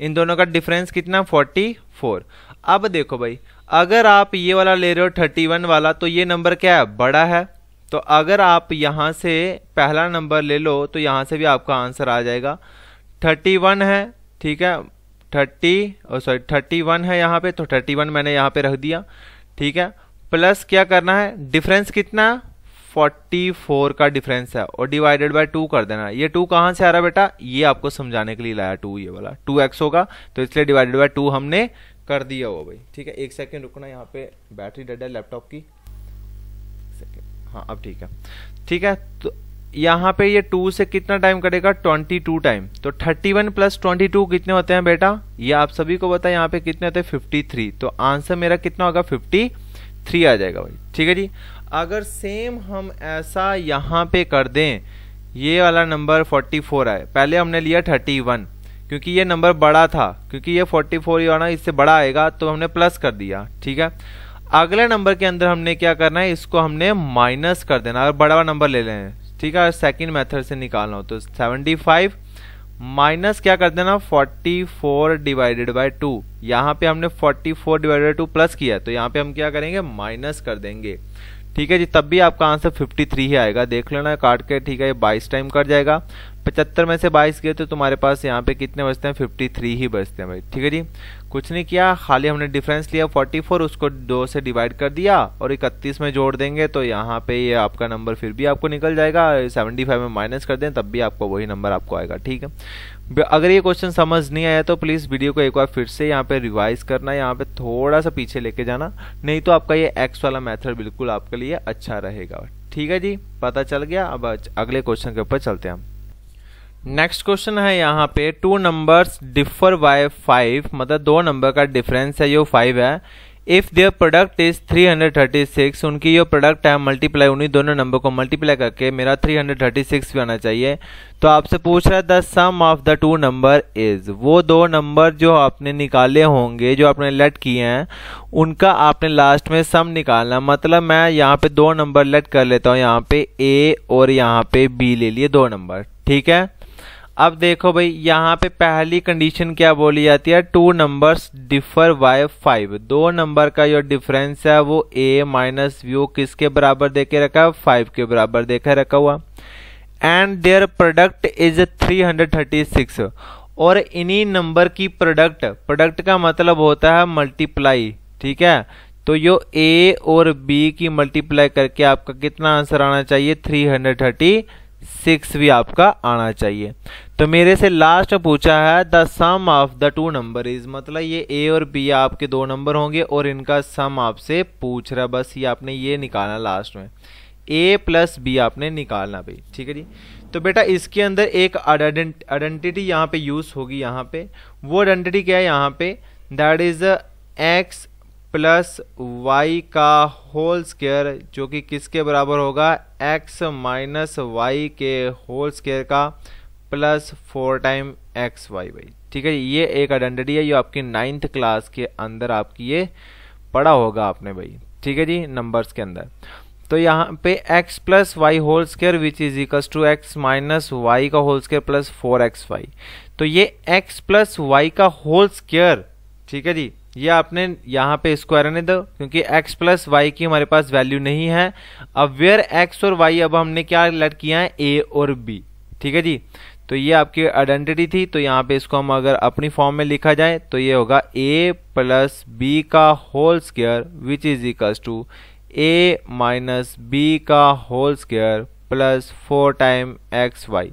इन दोनों का डिफरेंस कितना फोर्टी फोर अब देखो भाई अगर आप ये वाला ले रहे हो थर्टी वन वाला तो ये नंबर क्या है बड़ा है तो अगर आप यहाँ से पहला नंबर ले लो तो यहाँ से भी आपका आंसर आ जाएगा थर्टी वन है ठीक है थर्टी और सॉरी थर्टी वन है यहाँ पे तो थर्टी वन मैंने यहाँ पे रख दिया ठीक है प्लस क्या करना है डिफरेंस कितना फोर्टी फोर का डिफरेंस है और डिवाइडेड बाय टू कर देना ये टू कहाँ से आ रहा बेटा ये आपको समझाने के लिए लाया टू ये वाला टू एक्स होगा तो इसलिए डिवाइडेड बाय टू हमने कर दिया वो भाई ठीक है एक सेकेंड रुकना यहाँ पे बैटरी डेड है लैपटॉप की सेकेंड हाँ अब ठीक है ठीक है तो यहाँ पे ये टू से कितना टाइम कटेगा ट्वेंटी टू टाइम तो thirty one plus twenty two कितने होते हैं बेटा ये आप सभी को बताए यहाँ पे कितने होते हैं फिफ्टी थ्री तो आंसर मेरा कितना होगा फिफ्टी थ्री आ जाएगा भाई ठीक है जी अगर सेम हम ऐसा यहाँ पे कर दें ये वाला नंबर फोर्टी फोर आए पहले हमने लिया थर्टी वन क्योंकि ये नंबर बड़ा था क्योंकि ये फोर्टी फोर ही आना इससे बड़ा आएगा तो हमने प्लस कर दिया ठीक है अगले नंबर के अंदर हमने क्या करना है इसको हमने माइनस कर देना अगर बड़ा नंबर ले लें ठीक है सेकंड मेथड से निकालना हो तो 75 माइनस क्या कर देना 44 डिवाइडेड बाय टू यहाँ पे हमने 44 डिवाइडेड बाई टू प्लस किया तो यहाँ पे हम क्या करेंगे माइनस कर देंगे ठीक है जी तब भी आपका आंसर 53 ही आएगा देख लेना काट के ठीक है ये 22 टाइम कट जाएगा पचहत्तर में से बाईस गए तो तुम्हारे पास यहाँ पे कितने बचते हैं फिफ्टी थ्री ही बचते हैं भाई ठीक है जी कुछ नहीं किया खाली हमने डिफरेंस लिया फोर्टी फोर उसको दो से डिवाइड कर दिया और इकतीस में जोड़ देंगे तो यहाँ पे ये यह आपका नंबर फिर भी आपको निकल जाएगा सेवेंटी फाइव में माइनस कर दें तब भी आपको वही नंबर आपको आएगा ठीक है अगर ये क्वेश्चन समझ नहीं आया तो प्लीज़ वीडियो को एक बार फिर से यहाँ पे रिवाइज करना यहाँ पे थोड़ा सा पीछे लेके जाना नहीं तो आपका ये एक्स वाला मेथड बिल्कुल आपके लिए अच्छा रहेगा ठीक है जी पता चल गया अब अगले क्वेश्चन के ऊपर चलते हैं हम नेक्स्ट क्वेश्चन है यहाँ पे two numbers differ by five मतलब दो नंबर का डिफरेंस है जो फाइव है इफ़ देयर प्रोडक्ट इज़ 336 उनकी जो प्रोडक्ट है मल्टीप्लाई उन्हीं दोनों नंबर को मल्टीप्लाई करके मेरा 336 भी आना चाहिए तो आपसे पूछ रहा है the sum of the two number is वो दो नंबर जो आपने निकाले होंगे जो आपने लेट किए हैं उनका आपने लास्ट में सम निकालना मतलब मैं यहाँ पे दो नंबर लेट कर लेता हूँ यहाँ पे ए और यहाँ पे बी ले लिए दो नंबर ठीक है अब देखो भाई यहाँ पे पहली कंडीशन क्या बोली जाती है two numbers differ by five दो नंबर का जो डिफरेंस है वो ए माइनस व्यू किसके बराबर दे के रखा है फाइव के बराबर देखे रखा हुआ and their product is three hundred thirty six और इन्हीं नंबर की प्रोडक्ट प्रोडक्ट का मतलब होता है मल्टीप्लाई ठीक है तो यो ए और बी की मल्टीप्लाई करके आपका कितना आंसर आना चाहिए थ्री सिक्स भी आपका आना चाहिए तो मेरे से लास्ट पूछा है the sum of the two number is मतलब ये ए और बी आपके दो नंबर होंगे और इनका सम आपसे पूछ रहा बस ये आपने ये निकालना लास्ट में ए प्लस बी आपने निकालना भाई ठीक है जी तो बेटा इसके अंदर एक आइडेंटिटी यहाँ पे यूज होगी यहाँ पे वो आइडेंटिटी क्या है यहाँ पे that is x plus y का होल स्केयर जो कि किसके बराबर होगा एक्स माइनस वाई के होल स्केयर का plus four time x y y ठीक है ये एक आइडेंटिटी है ये आपकी नाइन्थ क्लास के अंदर आपकी ये पढ़ा होगा आपने भाई ठीक है जी नंबर्स के अंदर तो यहाँ पे x plus y whole square which is equals to x minus y का whole square plus four x y तो ये x प्लस वाई का होल स्केयर ठीक है जी ये आपने यहाँ पे स्क्वायर रहने दो क्योंकि x प्लस वाई की हमारे पास वैल्यू नहीं है अब वेयर x और y अब हमने क्या लेट किया है a और b ठीक है जी तो ये आपकी आइडेंटिटी थी तो यहाँ पे इसको हम अगर अपनी फॉर्म में लिखा जाए तो ये होगा ए प्लस बी का whole square which is equal to a minus b का whole square plus four time x y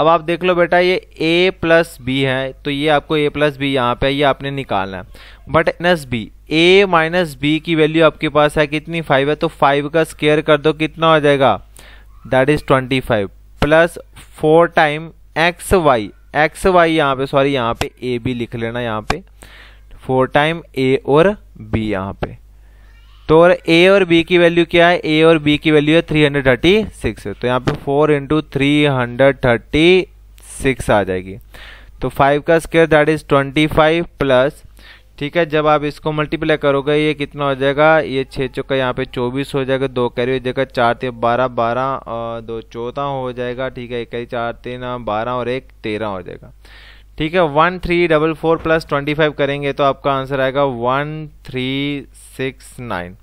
अब आप देख लो बेटा ये a प्लस बी है तो ये आपको a प्लस बी यहाँ पे ये आपने निकालना है बट एनस बी ए माइनस बी की वैल्यू आपके पास है कितनी फाइव है तो फाइव का स्केयर कर दो कितना हो जाएगा that is twenty five plus four time x y x y यहाँ पे सॉरी यहाँ पे ए बी लिख लेना यहाँ पे फोर टाइम ए और बी यहाँ पे तो और ए और बी की वैल्यू क्या है ए और बी की वैल्यू है थ्री हंड्रेड थर्टी सिक्स तो यहाँ पे four into three hundred thirty six आ जाएगी तो फाइव का square that is twenty five plus ठीक है जब आप इसको मल्टीप्लाई करोगे ये कितना हो जाएगा ये छः चौका यहाँ पे चौबीस हो जाएगा दो कैरी हो जाएगा चार तीन बारह बारह और दो चौदह हो जाएगा ठीक है एक कैरी चार तीन बारह और एक तेरह हो जाएगा ठीक है one three double four plus twenty five करेंगे तो आपका आंसर आएगा वन थ्री सिक्स नाइन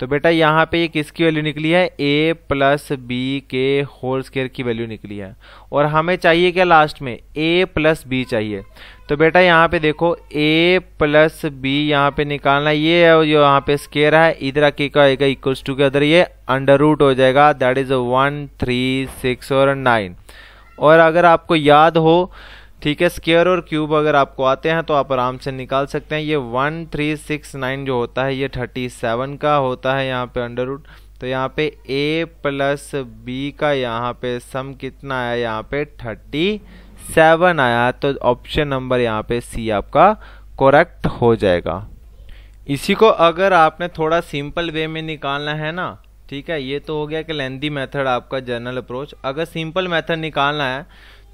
तो बेटा यहाँ पे ये किसकी वैल्यू निकली है ए प्लस बी के होल स्केयर की वैल्यू निकली है और हमें चाहिए क्या लास्ट में ए प्लस बी चाहिए तो बेटा यहाँ पे देखो a प्लस बी यहाँ पे निकालना ये है और यहाँ पे स्केयर है इधर आके का एक इक्वल्स टू के अंदर ये अंडर रूट हो जाएगा that is one three six और नाइन और अगर आपको याद हो ठीक है स्केयर और क्यूब अगर आपको आते हैं तो आप आराम से निकाल सकते हैं ये वन थ्री सिक्स नाइन जो होता है ये थर्टी सेवन का होता है यहाँ पे अंडर रूट तो यहाँ पे a प्लस बी का यहाँ पे सम कितना है यहाँ पे थर्टी सेवन आया तो ऑप्शन नंबर यहाँ पे सी आपका करेक्ट हो जाएगा इसी को अगर आपने थोड़ा सिंपल वे में निकालना है ना ठीक है ये तो हो गया कि लेंदी मेथड आपका जनरल अप्रोच अगर सिंपल मेथड निकालना है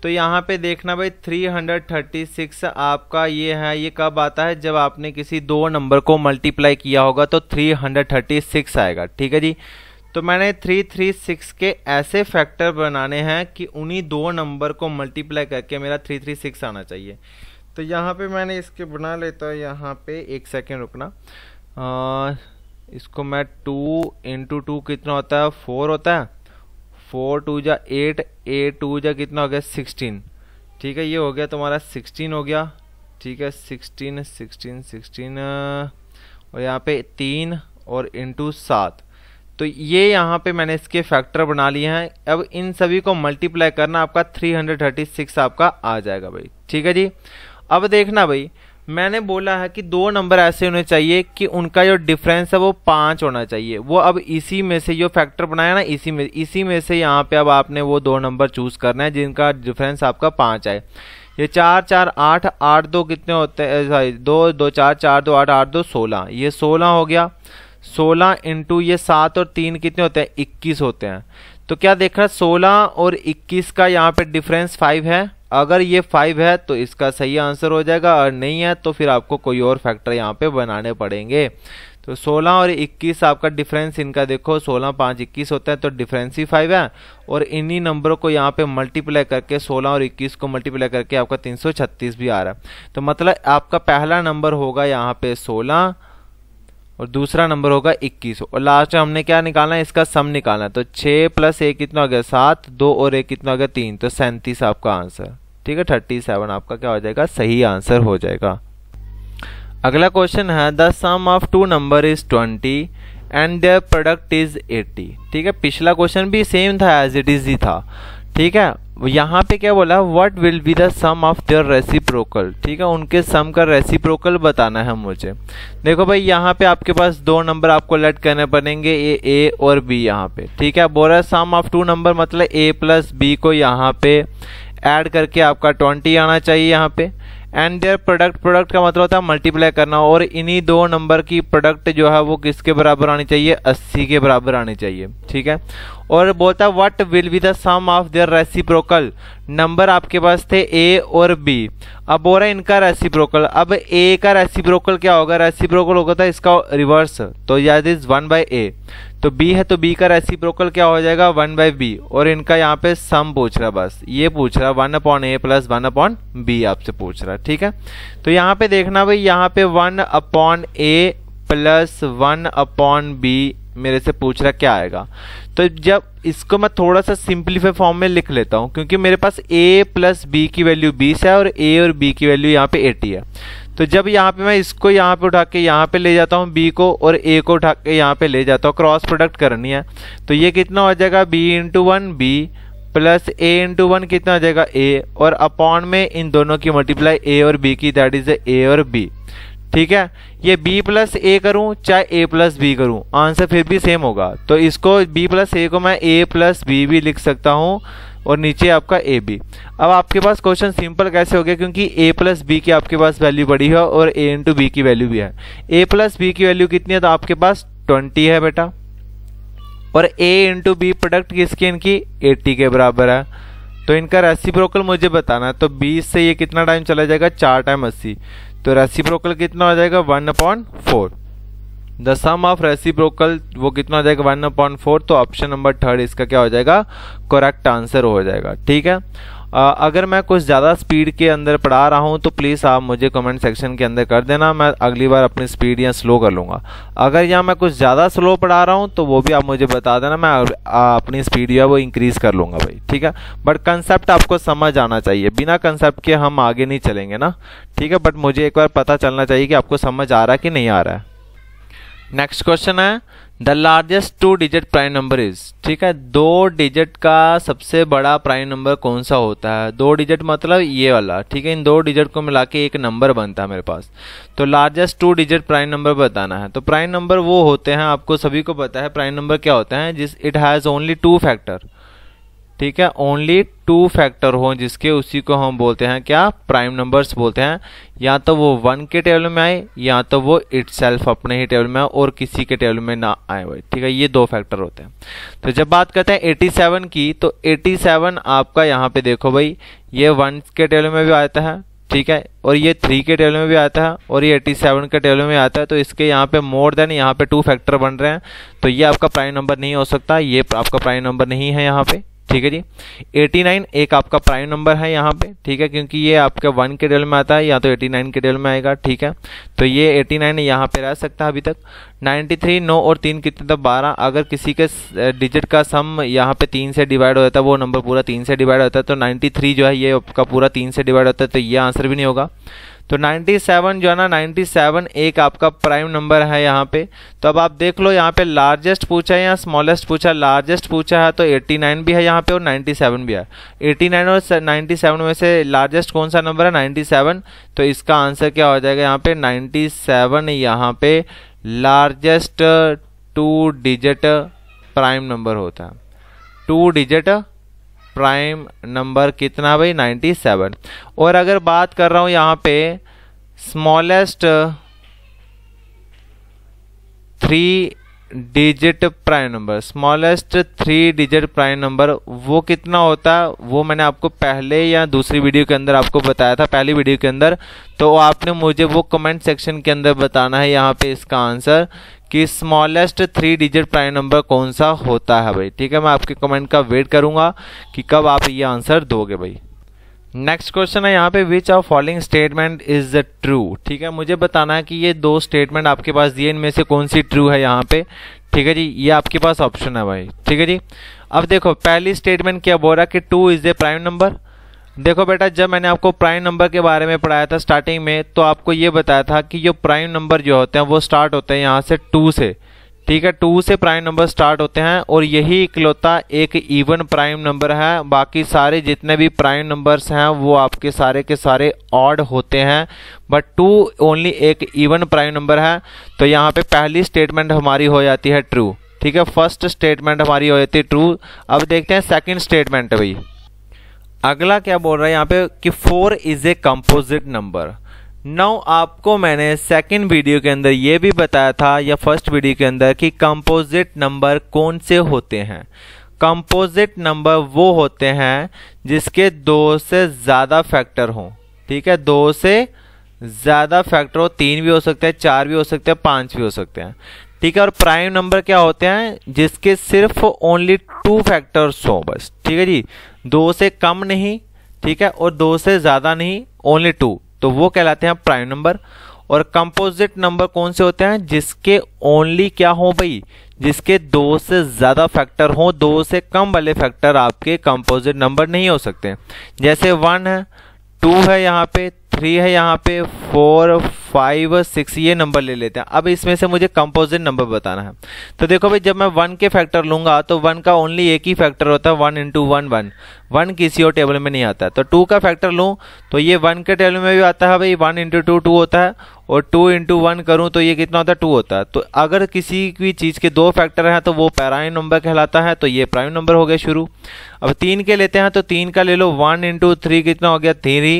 तो यहाँ पे देखना भाई 336 आपका ये है ये कब आता है जब आपने किसी दो नंबर को मल्टीप्लाई किया होगा तो 336 आएगा ठीक है जी तो मैंने थ्री थ्री सिक्स के ऐसे फैक्टर बनाने हैं कि उन्हीं दो नंबर को मल्टीप्लाई करके मेरा थ्री थ्री सिक्स आना चाहिए तो यहाँ पे मैंने इसके बना लेता हूँ यहाँ पे एक सेकेंड रुकना आ, इसको मैं टू इंटू टू कितना होता है फोर होता है फोर टू जा एट एट टू जा कितना हो गया सिक्सटीन ठीक है ये हो गया तुम्हारा सिक्सटीन हो गया ठीक है सिक्सटीन सिक्सटीन सिक्सटीन और यहाँ पे तीन और इंटू सात तो ये यहाँ पे मैंने इसके फैक्टर बना लिए हैं अब इन सभी को मल्टीप्लाई करना आपका 336 आपका आ जाएगा भाई ठीक है जी अब देखना भाई मैंने बोला है कि दो नंबर ऐसे होने चाहिए कि उनका जो डिफरेंस है वो पाँच होना चाहिए वो अब इसी में से जो फैक्टर बनाया ना इसी में इसी में से यहाँ पे अब आपने वो दो नंबर चूज़ करना है जिनका डिफरेंस आपका पाँच आए ये चार चार आठ आठ दो कितने होते हैं सॉरी दो दो चार चार दो आठ आठ दो सोलह ये सोलह हो गया सोलह इंटू ये सात और तीन कितने होते हैं इक्कीस होते हैं तो क्या देख रहा है सोलह और इक्कीस का यहाँ पे डिफरेंस फाइव है अगर ये फाइव है तो इसका सही आंसर हो जाएगा और नहीं है तो फिर आपको कोई और फैक्टर यहाँ पे बनाने पड़ेंगे तो सोलह और इक्कीस आपका डिफरेंस इनका देखो सोलह पाँच इक्कीस होता है तो डिफरेंस ही फाइव है और इन्हीं नंबरों को यहाँ पे मल्टीप्लाई करके सोलह और इक्कीस को मल्टीप्लाई करके आपका तीन भी आ रहा है तो मतलब आपका पहला नंबर होगा यहाँ पे सोलह और दूसरा नंबर होगा इक्कीस और लास्ट में हमने क्या निकालना है इसका सम निकालना है तो 6 प्लस एक कितना हो गया सात दो और एक कितना हो गया तीन तो सैंतीस आपका आंसर ठीक है थर्टी सेवन आपका क्या हो जाएगा सही आंसर हो जाएगा अगला क्वेश्चन है the sum of two number is twenty and the product is eighty ठीक है पिछला क्वेश्चन भी सेम था एज इट इज ही था ठीक है यहाँ पे क्या बोला what will be the sum of their reciprocal ठीक है उनके सम का रेसिप्रोकल बताना है मुझे देखो भाई यहाँ पे आपके पास दो नंबर आपको लेट करने पड़ेंगे ए ए और बी यहाँ पे ठीक है बोरा सम ऑफ टू नंबर मतलब ए प्लस बी को यहाँ पे ऐड करके आपका ट्वेंटी आना चाहिए यहाँ पे एंड देयर प्रोडक्ट प्रोडक्ट का मतलब होता है मल्टीप्लाई करना और इन्हीं दो नंबर की प्रोडक्ट जो है वो किसके बराबर आनी चाहिए अस्सी के बराबर आनी चाहिए ठीक है और बोलता what will be the sum of their reciprocal number आपके पास थे ए और बी अब बोल रहा है इनका रेसिप्रोकल अब ए का रेसिप्रोकल क्या होगा रेसिप्रोकल होगा था तो इसका रिवर्स तो याद इज वन बाई ए तो बी है तो बी का रेसिप्रोकल क्या हो जाएगा वन बाई बी और इनका यहाँ पे सम पूछ रहा बस ये पूछ रहा one upon a plus one upon b आपसे पूछ रहा ठीक है तो यहाँ पे देखना भाई यहाँ पे one upon a plus one upon b मेरे से पूछ रहा क्या आएगा तो जब इसको मैं थोड़ा सा सिंप्लीफाई फॉर्म में लिख लेता हूँ क्योंकि मेरे पास ए प्लस बी की वैल्यू बीस है और ए और बी की वैल्यू यहाँ पे एटी है तो जब यहाँ पे मैं इसको यहाँ पे उठा के यहाँ पे ले जाता हूँ बी को और ए को उठा के यहाँ पे ले जाता हूँ क्रॉस प्रोडक्ट करनी है तो ये कितना हो जाएगा b into one b plus a into one कितना हो जाएगा ए और अपॉन में इन दोनों की मल्टीप्लाई ए और बी की दैट इज ए और बी ठीक है ये b प्लस ए करूँ चाहे a प्लस बी करूँ आंसर फिर भी सेम होगा तो इसको b प्लस ए को मैं a प्लस बी भी लिख सकता हूँ और नीचे आपका ए बी अब आपके पास क्वेश्चन सिंपल कैसे हो गया क्योंकि ए प्लस बी की आपके पास वैल्यू बड़ी है और ए इंटू बी की वैल्यू भी है ए प्लस बी की वैल्यू कितनी है तो आपके पास ट्वेंटी है बेटा और ए इंटू बी प्रोडक्ट किसकी इनकी एट्टी के बराबर है तो इनका रेसिप्रोकल मुझे बताना है तो बीस से ये कितना टाइम चला जाएगा चार टाइम अस्सी तो रेसिप्रोकल कितना हो जाएगा one point four the sum of reciprocal वो कितना हो जाएगा वन पॉइंट फोर तो ऑप्शन नंबर थर्ड इसका क्या हो जाएगा करेक्ट आंसर हो जाएगा ठीक है अगर मैं कुछ ज़्यादा स्पीड के अंदर पढ़ा रहा हूँ तो प्लीज़ आप मुझे कमेंट सेक्शन के अंदर कर देना मैं अगली बार अपनी स्पीड या स्लो कर लूँगा अगर यहाँ मैं कुछ ज़्यादा स्लो पढ़ा रहा हूँ तो वो भी आप मुझे बता देना मैं अपनी स्पीड जो है वो इंक्रीज़ कर लूँगा भाई ठीक है बट कंसेप्ट आपको समझ आना चाहिए बिना कंसेप्ट के हम आगे नहीं चलेंगे ना ठीक है बट मुझे एक बार पता चलना चाहिए कि आपको समझ आ रहा है कि नहीं आ रहा है नेक्स्ट क्वेश्चन है the largest two digit prime number is ठीक है दो डिजिट का सबसे बड़ा प्राइम नंबर कौन सा होता है दो डिजिट मतलब ये वाला ठीक है इन दो डिजिट को मिला के एक नंबर बनता है मेरे पास तो largest two digit prime number बताना है तो प्राइम नंबर वो होते हैं आपको सभी को पता है प्राइम नंबर क्या होते हैं जिस it has only two factor ठीक है ओनली टू फैक्टर हो जिसके उसी को हम बोलते हैं क्या प्राइम नंबर्स बोलते हैं या तो वो वन के टेबल में आए या तो वो इट अपने ही टेबल में और किसी के टेबल में ना आए हुए ठीक है ये दो फैक्टर होते हैं तो जब बात करते हैं 87 की तो 87 आपका यहाँ पे देखो भाई ये वन के टेबल में भी आता है ठीक है और ये थ्री के टेबल में भी आता है और ये एटी सेवन के टेबल में आता है तो इसके यहाँ पे मोर देन यहाँ पे टू फैक्टर बन रहे हैं तो ये आपका प्राइम नंबर नहीं हो सकता ये आपका प्राइम नंबर नहीं है यहाँ पे ठीक है जी 89 एक आपका प्राइम नंबर है यहाँ पे ठीक है क्योंकि ये आपके वन के डेल में आता है या तो 89 के डेल में आएगा ठीक है तो ये 89 यहाँ पे रह सकता है अभी तक 93 नौ और तीन कितने तक बारह अगर किसी के डिजिट का सम यहाँ पे तीन से डिवाइड हो जाता है वो नंबर पूरा तीन से डिवाइड होता है तो 93 जो है ये आपका पूरा तीन से डिवाइड होता है तो ये आंसर भी नहीं होगा तो 97 जो है ना 97 एक आपका प्राइम नंबर है यहाँ पे तो अब आप देख लो यहाँ पे लार्जेस्ट पूछा है या स्मॉलेस्ट पूछा लार्जेस्ट पूछा है तो 89 भी है यहाँ पे और 97 भी है 89 और 97 में से लार्जेस्ट कौन सा नंबर है 97 तो इसका आंसर क्या हो जाएगा यहाँ पे 97 सेवन यहाँ पे largest two digit prime number होता है टू डिजिट प्राइम नंबर कितना भाई 97 और अगर बात कर रहा हूँ यहाँ पे smallest three digit prime number smallest three digit prime number वो कितना होता है वो मैंने आपको पहले या दूसरी वीडियो के अंदर आपको बताया था पहली वीडियो के अंदर तो आपने मुझे वो कमेंट सेक्शन के अंदर बताना है यहाँ पे इसका आंसर कि smallest three digit prime number कौन सा होता है भाई ठीक है मैं आपके कमेंट का वेट करूंगा कि कब आप ये आंसर दोगे भाई नेक्स्ट क्वेश्चन है यहाँ पे which of following statement is the true ठीक है मुझे बताना है कि ये दो स्टेटमेंट आपके पास दिए इनमें से कौन सी ट्रू है यहाँ पे ठीक है जी ये आपके पास ऑप्शन है भाई ठीक है जी अब देखो पहली स्टेटमेंट क्या बोल रहा है कि two is a prime number देखो बेटा जब मैंने आपको प्राइम नंबर के बारे में पढ़ाया था स्टार्टिंग में तो आपको ये बताया था कि जो प्राइम नंबर जो होते हैं वो स्टार्ट होते हैं यहाँ से टू से ठीक है टू से प्राइम नंबर स्टार्ट होते हैं और यही इकलौता एक इवन प्राइम नंबर है बाकी सारे जितने भी प्राइम नंबर्स हैं वो आपके सारे के सारे ऑड होते हैं बट टू ओनली एक इवन प्राइम नंबर है तो यहाँ पे पहली स्टेटमेंट हमारी हो जाती है ट्रू ठीक है फर्स्ट स्टेटमेंट हमारी हो जाती है ट्रू अब देखते हैं सेकेंड स्टेटमेंट भाई अगला क्या बोल रहा है यहाँ पे कि four is a composite number नौ आपको मैंने सेकंड वीडियो के अंदर ये भी बताया था या फर्स्ट वीडियो के अंदर कि कंपोजिट नंबर कौन से होते हैं कंपोजिट नंबर वो होते हैं जिसके दो से ज़्यादा फैक्टर हों ठीक है दो से ज़्यादा फैक्टर हो तीन भी हो सकते हैं चार भी हो सकते हैं पाँच भी हो सकते हैं ठीक है और प्राइम नंबर क्या होते हैं जिसके सिर्फ ओनली टू फैक्टर्स हो बस ठीक है जी दो से कम नहीं ठीक है और दो से ज़्यादा नहीं ओनली टू तो वो कहलाते हैं प्राइम नंबर और कंपोजिट नंबर कौन से होते हैं जिसके ओनली क्या हो भाई जिसके दो से ज़्यादा फैक्टर हो दो से कम वाले फैक्टर आपके कंपोजिट नंबर नहीं हो सकते जैसे वन है टू है यहाँ पे थ्री है यहाँ पे फोर फाइव सिक्स ये नंबर ले लेते हैं अब इसमें से मुझे कंपोजिट नंबर बताना है तो देखो भाई जब मैं वन के फैक्टर लूंगा तो वन का ओनली एक ही फैक्टर होता है one into one one one किसी और टेबल में नहीं आता है तो टू का फैक्टर लूँ तो ये वन के टेबल में भी आता है भाई वन इंटू टू टू होता है और टू इंटू वन करूँ तो ये कितना होता है टू होता है तो अगर किसी भी चीज़ के दो फैक्टर हैं तो वो प्राइम नंबर कहलाता है तो ये प्राइम नंबर हो गया शुरू अब तीन के लेते हैं तो तीन का ले लो वन इंटू थ्री कितना हो गया थ्री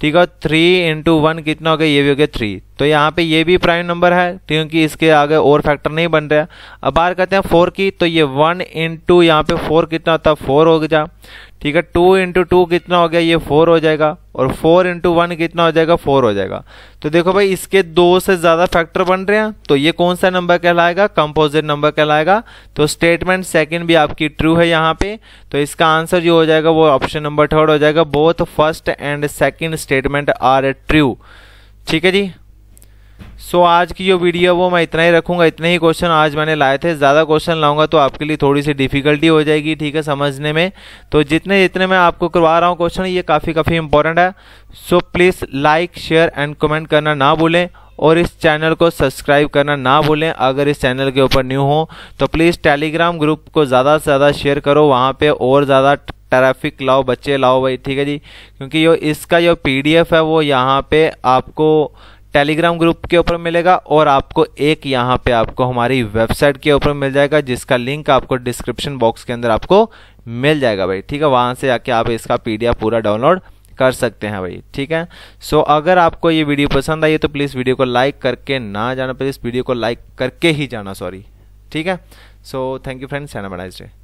ठीक है थ्री इंटू वन कितना हो गया ये भी हो गया थ्री थ्री तो यहाँ पे ये भी प्राइम नंबर है क्योंकि इसके आगे और फैक्टर नहीं बन रहा अब बात करते हैं फोर की तो ये वन इंटू यहाँ पे फोर कितना होता है फोर हो गया ठीक है टू इंटू टू कितना हो गया ये फोर हो जाएगा और फोर इंटू वन कितना हो जाएगा फोर हो जाएगा तो देखो भाई इसके दो से ज़्यादा फैक्टर बन रहे हैं तो ये कौन सा नंबर कहलाएगा कंपोजिट नंबर कहलाएगा तो स्टेटमेंट सेकंड भी आपकी ट्रू है यहाँ पे तो इसका आंसर जो हो जाएगा वो ऑप्शन नंबर थर्ड हो जाएगा both first and second statement are a true ठीक है जी सो so, आज की जो वीडियो वो मैं इतना ही रखूँगा इतने ही क्वेश्चन आज मैंने लाए थे ज़्यादा क्वेश्चन लाऊंगा तो आपके लिए थोड़ी सी डिफ़िकल्टी हो जाएगी ठीक है समझने में तो जितने जितने मैं आपको करवा रहा हूँ क्वेश्चन ये काफ़ी काफ़ी इंपॉर्टेंट है so please like share and comment करना ना भूलें और इस चैनल को सब्सक्राइब करना ना भूलें अगर इस चैनल के ऊपर न्यू हो तो प्लीज़ टेलीग्राम ग्रुप को ज़्यादा से ज़्यादा शेयर करो वहाँ पर और ज़्यादा ट्रैफिक लाओ बच्चे लाओ भाई ठीक है जी क्योंकि जो इसका जो पीडीएफ है वो यहाँ पे आपको टेलीग्राम ग्रुप के ऊपर मिलेगा और आपको एक यहाँ पे आपको हमारी वेबसाइट के ऊपर मिल जाएगा जिसका लिंक आपको डिस्क्रिप्शन बॉक्स के अंदर आपको मिल जाएगा भाई ठीक है वहाँ से आके आप इसका पीडीएफ पूरा डाउनलोड कर सकते हैं भाई ठीक है सो so, अगर आपको ये वीडियो पसंद आई है तो प्लीज़ वीडियो को लाइक करके ना जाना प्लीज़ वीडियो को लाइक करके ही जाना सॉरी ठीक है सो थैंक यू फ्रेंड्स हैना बड़ा डे